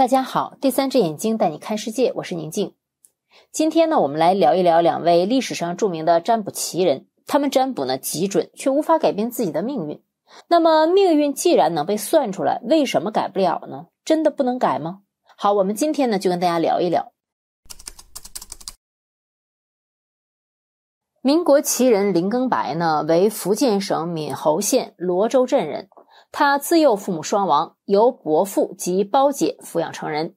大家好，第三只眼睛带你看世界，我是宁静。今天呢，我们来聊一聊两位历史上著名的占卜奇人，他们占卜呢极准，却无法改变自己的命运。那么，命运既然能被算出来，为什么改不了呢？真的不能改吗？好，我们今天呢就跟大家聊一聊民国奇人林更白呢，为福建省闽侯县罗洲镇人。他自幼父母双亡，由伯父及胞姐抚养成人。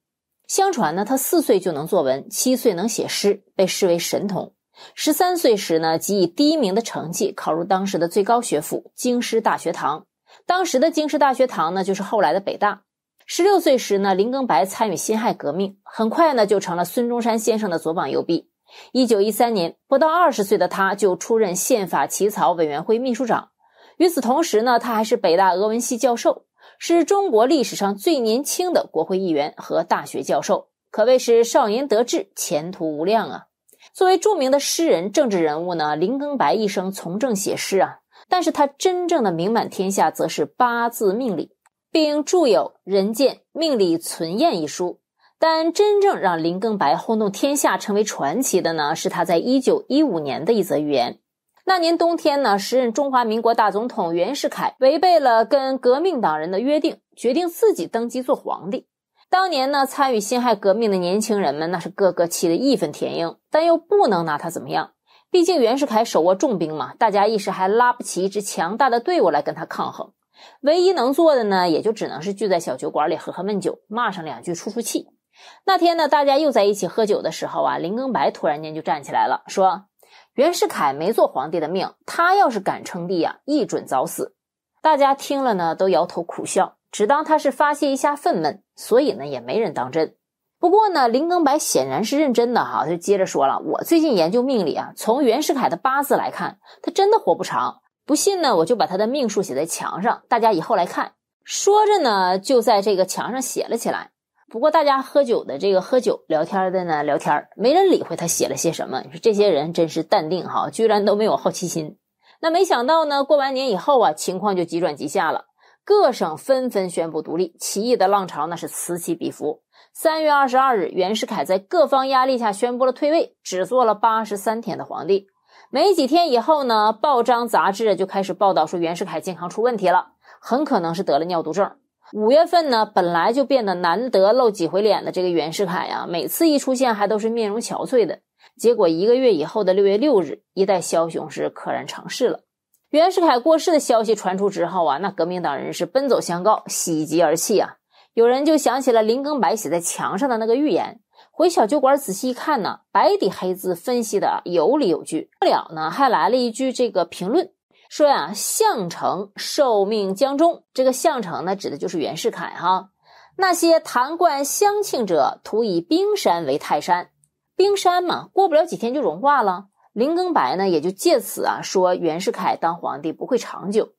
相传呢，他四岁就能作文，七岁能写诗，被视为神童。十三岁时呢，即以第一名的成绩考入当时的最高学府京师大学堂。当时的京师大学堂呢，就是后来的北大。十六岁时呢，林更白参与辛亥革命，很快呢，就成了孙中山先生的左膀右臂。一九一三年，不到二十岁的他就出任宪法起草委员会秘书长。与此同时呢，他还是北大俄文系教授，是中国历史上最年轻的国会议员和大学教授，可谓是少年得志，前途无量啊！作为著名的诗人、政治人物呢，林庚白一生从政写诗啊，但是他真正的名满天下，则是八字命理，并著有《人间命理存验》一书。但真正让林庚白轰动天下、成为传奇的呢，是他在一九一五年的一则寓言。那年冬天呢，时任中华民国大总统袁世凯违背了跟革命党人的约定，决定自己登基做皇帝。当年呢，参与辛亥革命的年轻人们，那是个个气得义愤填膺，但又不能拿他怎么样，毕竟袁世凯手握重兵嘛，大家一时还拉不起一支强大的队伍来跟他抗衡。唯一能做的呢，也就只能是聚在小酒馆里喝喝闷酒，骂上两句出出气。那天呢，大家又在一起喝酒的时候啊，林更白突然间就站起来了，说。袁世凯没做皇帝的命，他要是敢称帝啊，一准早死。大家听了呢，都摇头苦笑，只当他是发泄一下愤懑，所以呢，也没人当真。不过呢，林更白显然是认真的哈，就接着说了：“我最近研究命理啊，从袁世凯的八字来看，他真的活不长。不信呢，我就把他的命数写在墙上，大家以后来看。”说着呢，就在这个墙上写了起来。不过大家喝酒的这个喝酒聊天的呢聊天没人理会他写了些什么。你说这些人真是淡定哈，居然都没有好奇心。那没想到呢，过完年以后啊，情况就急转直下了，各省纷纷宣布独立，起义的浪潮那是此起彼伏。三月二十二日，袁世凯在各方压力下宣布了退位，只做了八十三天的皇帝。没几天以后呢，报章杂志就开始报道说袁世凯健康出问题了，很可能是得了尿毒症。五月份呢，本来就变得难得露几回脸的这个袁世凯呀，每次一出现还都是面容憔悴的。结果一个月以后的六月六日，一代枭雄是溘然长逝了。袁世凯过世的消息传出之后啊，那革命党人是奔走相告，喜极而泣啊。有人就想起了林更白写在墙上的那个预言，回小酒馆仔细一看呢，白底黑字，分析的有理有据。不了呢，还来了一句这个评论。说呀，相城受命将终。这个相城呢，指的就是袁世凯哈。那些弹冠相庆者，徒以冰山为泰山。冰山嘛，过不了几天就融化了。林更白呢，也就借此啊，说袁世凯当皇帝不会长久。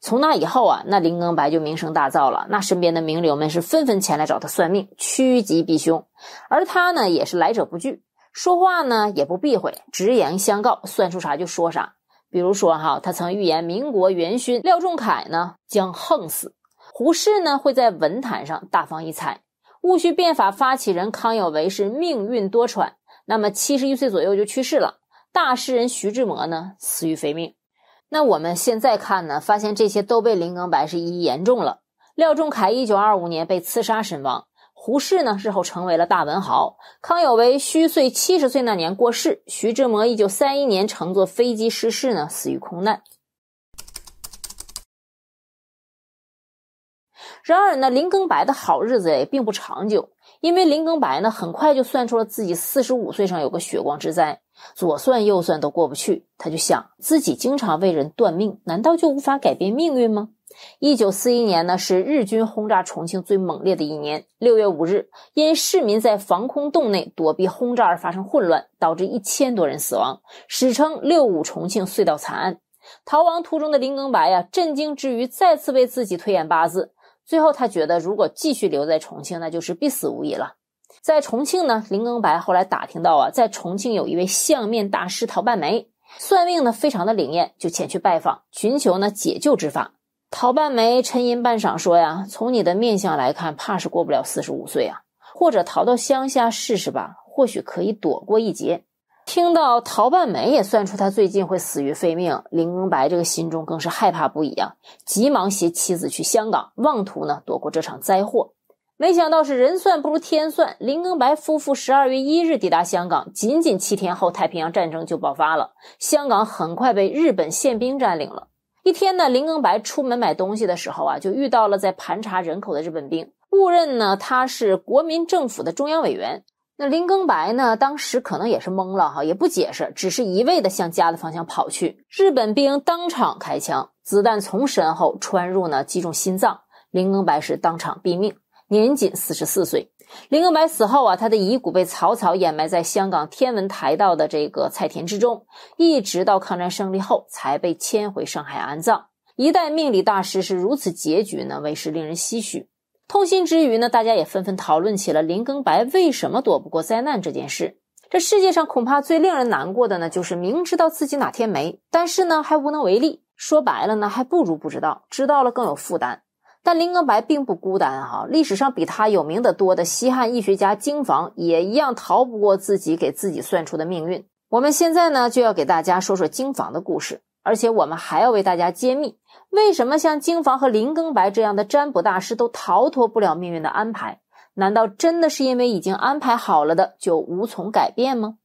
从那以后啊，那林更白就名声大噪了。那身边的名流们是纷纷前来找他算命，趋吉避凶。而他呢，也是来者不拒，说话呢也不避讳，直言相告，算出啥就说啥。比如说哈，他曾预言民国元勋廖仲恺呢将横死，胡适呢会在文坛上大放异彩，戊戌变法发起人康有为是命运多舛，那么七十一岁左右就去世了，大诗人徐志摩呢死于非命，那我们现在看呢，发现这些都被林庚白是一一言中了。廖仲恺一九二五年被刺杀身亡。胡适呢，日后成为了大文豪。康有为虚岁七十岁那年过世。徐志摩一九三一年乘坐飞机失事呢，死于空难。然而呢，林更白的好日子也并不长久，因为林更白呢，很快就算出了自己四十五岁上有个血光之灾，左算右算都过不去。他就想，自己经常为人断命，难道就无法改变命运吗？一九四一年呢，是日军轰炸重庆最猛烈的一年。六月五日，因市民在防空洞内躲避轰炸而发生混乱，导致一千多人死亡，史称“六五重庆隧道惨案”。逃亡途中的林更白啊，震惊之余，再次为自己推演八字。最后，他觉得如果继续留在重庆，那就是必死无疑了。在重庆呢，林更白后来打听到啊，在重庆有一位相面大师陶半梅，算命呢非常的灵验，就前去拜访，寻求呢解救之法。陶半梅沉吟半晌说：“呀，从你的面相来看，怕是过不了四十五岁啊。或者逃到乡下试试吧，或许可以躲过一劫。”听到陶半梅也算出他最近会死于非命，林更白这个心中更是害怕不已啊，急忙携妻子去香港，妄图呢躲过这场灾祸。没想到是人算不如天算，林更白夫妇十二月一日抵达香港，仅仅七天后，太平洋战争就爆发了，香港很快被日本宪兵占领了。一天呢，林更白出门买东西的时候啊，就遇到了在盘查人口的日本兵，误认呢他是国民政府的中央委员。那林更白呢，当时可能也是懵了哈，也不解释，只是一味的向家的方向跑去。日本兵当场开枪，子弹从身后穿入呢，击中心脏，林更白是当场毙命，年仅四十四岁。林更白死后啊，他的遗骨被草草掩埋在香港天文台道的这个菜田之中，一直到抗战胜利后才被迁回上海安葬。一代命理大师是如此结局呢，为是令人唏嘘。痛心之余呢，大家也纷纷讨论起了林更白为什么躲不过灾难这件事。这世界上恐怕最令人难过的呢，就是明知道自己哪天没，但是呢还无能为力。说白了呢，还不如不知道，知道了更有负担。但林更白并不孤单啊！历史上比他有名的多的西汉易学家京房，也一样逃不过自己给自己算出的命运。我们现在呢，就要给大家说说京房的故事，而且我们还要为大家揭秘，为什么像京房和林更白这样的占卜大师都逃脱不了命运的安排？难道真的是因为已经安排好了的就无从改变吗？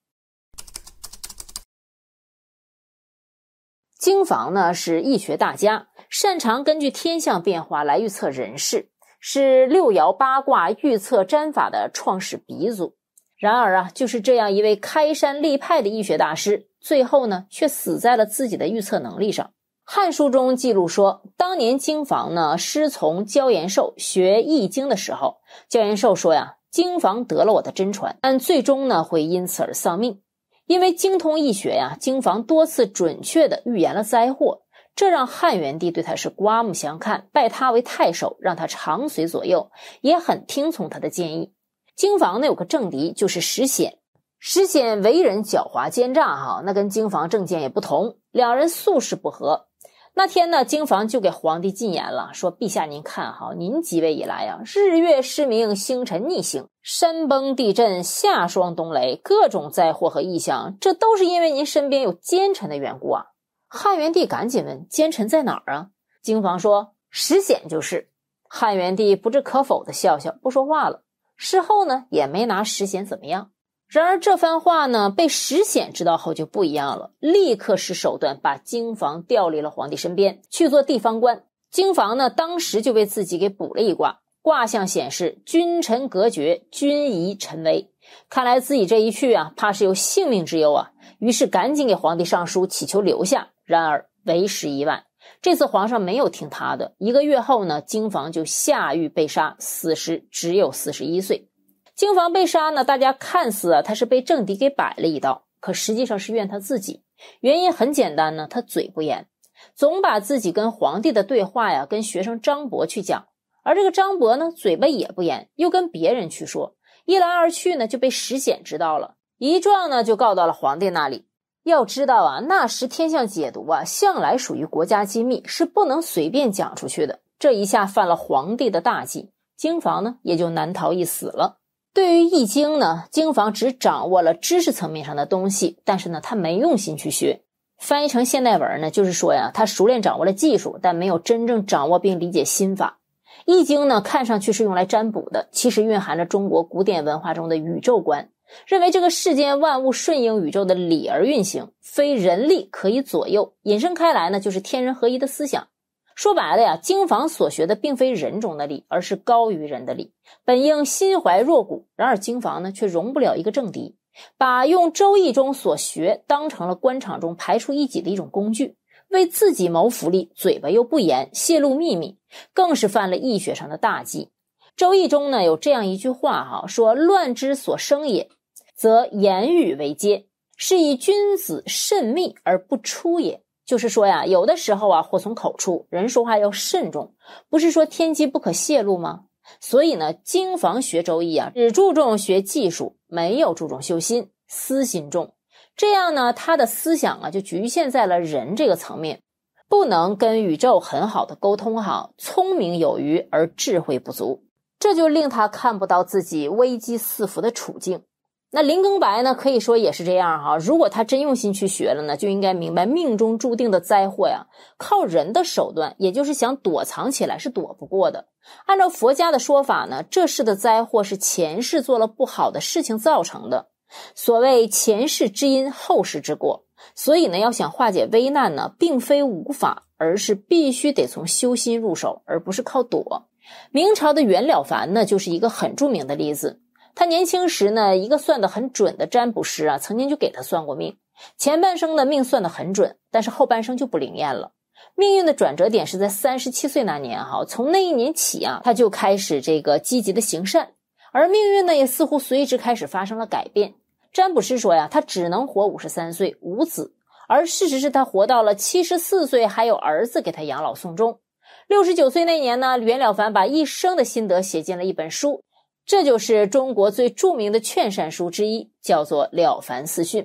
京房呢，是易学大家。擅长根据天象变化来预测人事，是六爻八卦预测占法的创始鼻祖。然而啊，就是这样一位开山立派的易学大师，最后呢却死在了自己的预测能力上。《汉书》中记录说，当年京房呢师从焦延寿学易经的时候，焦延寿说呀：“京房得了我的真传，但最终呢会因此而丧命，因为精通易学呀，京房多次准确地预言了灾祸。”这让汉元帝对他是刮目相看，拜他为太守，让他长随左右，也很听从他的建议。京房呢有个政敌就是石显，石显为人狡猾奸诈，哈，那跟京房政见也不同，两人素是不和。那天呢，京房就给皇帝进言了，说：“陛下您看哈，您即位以来啊，日月失明，星辰逆行，山崩地震，夏霜冬雷，各种灾祸和异象，这都是因为您身边有奸臣的缘故啊。”汉元帝赶紧问：“奸臣在哪儿啊？”京房说：“石显就是。”汉元帝不置可否地笑笑，不说话了。事后呢，也没拿石显怎么样。然而这番话呢，被石显知道后就不一样了，立刻使手段把京房调离了皇帝身边，去做地方官。京房呢，当时就被自己给卜了一卦，卦象显示君臣隔绝，君疑臣危。看来自己这一去啊，怕是有性命之忧啊。于是赶紧给皇帝上书，祈求留下。然而为时已晚，这次皇上没有听他的。一个月后呢，京房就下狱被杀，死时只有四十一岁。京房被杀呢，大家看似啊他是被政敌给摆了一道，可实际上是怨他自己。原因很简单呢，他嘴不严，总把自己跟皇帝的对话呀跟学生张博去讲，而这个张博呢嘴巴也不严，又跟别人去说，一来二去呢就被石显知道了，一状呢就告到了皇帝那里。要知道啊，那时天象解读啊，向来属于国家机密，是不能随便讲出去的。这一下犯了皇帝的大忌，京房呢也就难逃一死了。对于《易经》呢，京房只掌握了知识层面上的东西，但是呢，他没用心去学。翻译成现代文呢，就是说呀，他熟练掌握了技术，但没有真正掌握并理解心法。《易经》呢，看上去是用来占卜的，其实蕴含着中国古典文化中的宇宙观。认为这个世间万物顺应宇宙的理而运行，非人力可以左右。引申开来呢，就是天人合一的思想。说白了呀，经房所学的并非人中的理，而是高于人的理。本应心怀若谷，然而经房呢，却容不了一个政敌，把用《周易》中所学当成了官场中排除异己的一种工具，为自己谋福利，嘴巴又不严，泄露秘密，更是犯了易学上的大忌。《周易》中呢，有这样一句话哈，说“乱之所生也”。则言语为奸，是以君子慎密而不出也。就是说呀，有的时候啊，祸从口出，人说话要慎重。不是说天机不可泄露吗？所以呢，经房学周易啊，只注重学技术，没有注重修心，私心重，这样呢，他的思想啊就局限在了人这个层面，不能跟宇宙很好的沟通哈。聪明有余而智慧不足，这就令他看不到自己危机四伏的处境。那林更白呢？可以说也是这样哈。如果他真用心去学了呢，就应该明白命中注定的灾祸呀，靠人的手段，也就是想躲藏起来是躲不过的。按照佛家的说法呢，这世的灾祸是前世做了不好的事情造成的，所谓前世之因，后世之果。所以呢，要想化解危难呢，并非无法，而是必须得从修心入手，而不是靠躲。明朝的袁了凡呢，就是一个很著名的例子。他年轻时呢，一个算得很准的占卜师啊，曾经就给他算过命。前半生的命算得很准，但是后半生就不灵验了。命运的转折点是在三十七岁那年哈，从那一年起啊，他就开始这个积极的行善，而命运呢也似乎随之开始发生了改变。占卜师说呀，他只能活五十三岁，无子。而事实是他活到了七十四岁，还有儿子给他养老送终。六十九岁那年呢，袁了凡把一生的心得写进了一本书。这就是中国最著名的劝善书之一，叫做《了凡四训》。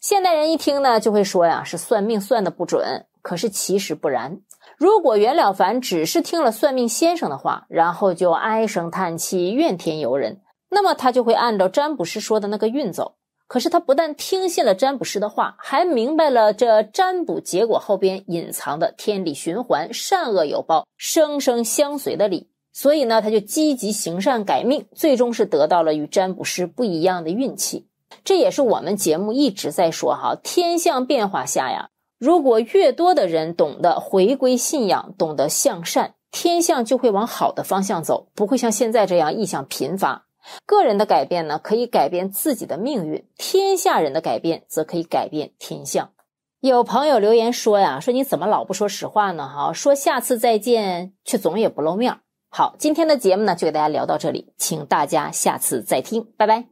现代人一听呢，就会说呀是算命算的不准。可是其实不然。如果袁了凡只是听了算命先生的话，然后就唉声叹气、怨天尤人，那么他就会按照占卜师说的那个运走。可是他不但听信了占卜师的话，还明白了这占卜结果后边隐藏的天理循环、善恶有报、生生相随的理。所以呢，他就积极行善改命，最终是得到了与占卜师不一样的运气。这也是我们节目一直在说哈，天象变化下呀，如果越多的人懂得回归信仰，懂得向善，天象就会往好的方向走，不会像现在这样异象频发。个人的改变呢，可以改变自己的命运；天下人的改变，则可以改变天象。有朋友留言说呀，说你怎么老不说实话呢？哈，说下次再见，却总也不露面。好，今天的节目呢，就给大家聊到这里，请大家下次再听，拜拜。